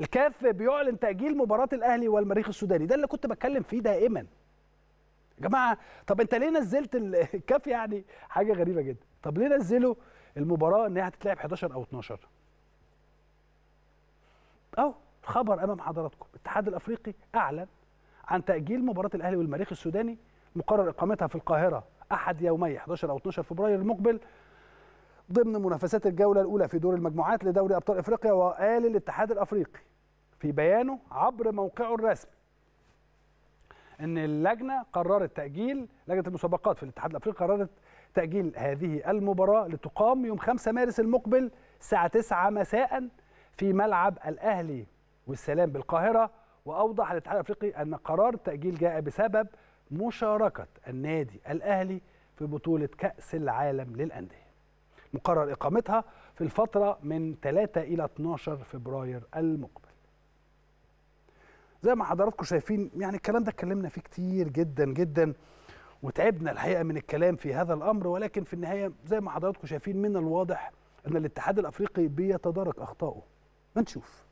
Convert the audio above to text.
الكاف بيعلن تاجيل مباراه الاهلي والمريخ السوداني ده اللي كنت بتكلم فيه دائما يا جماعه طب انت ليه نزلت الكاف يعني حاجه غريبه جدا طب ليه نزلوا المباراه ان هي هتتلعب 11 او 12 اهو خبر امام حضراتكم الاتحاد الافريقي اعلن عن تاجيل مباراه الاهلي والمريخ السوداني مقرر اقامتها في القاهره احد يومي 11 او 12 فبراير المقبل ضمن منافسات الجوله الاولى في دور المجموعات لدوري ابطال افريقيا وقال الاتحاد الافريقي في بيانه عبر موقعه الرسمي ان اللجنه قررت تاجيل لجنه المسابقات في الاتحاد الافريقي قررت تاجيل هذه المباراه لتقام يوم 5 مارس المقبل الساعه 9 مساء في ملعب الاهلي والسلام بالقاهره واوضح الاتحاد الافريقي ان قرار التاجيل جاء بسبب مشاركه النادي الاهلي في بطوله كاس العالم للانديه مقرر اقامتها في الفتره من 3 الى 12 فبراير المقبل زي ما حضراتكم شايفين يعني الكلام ده اتكلمنا فيه كتير جدا جدا وتعبنا الحقيقه من الكلام في هذا الامر ولكن في النهايه زي ما حضراتكم شايفين من الواضح ان الاتحاد الافريقي بيتدارك اخطائه ما نشوف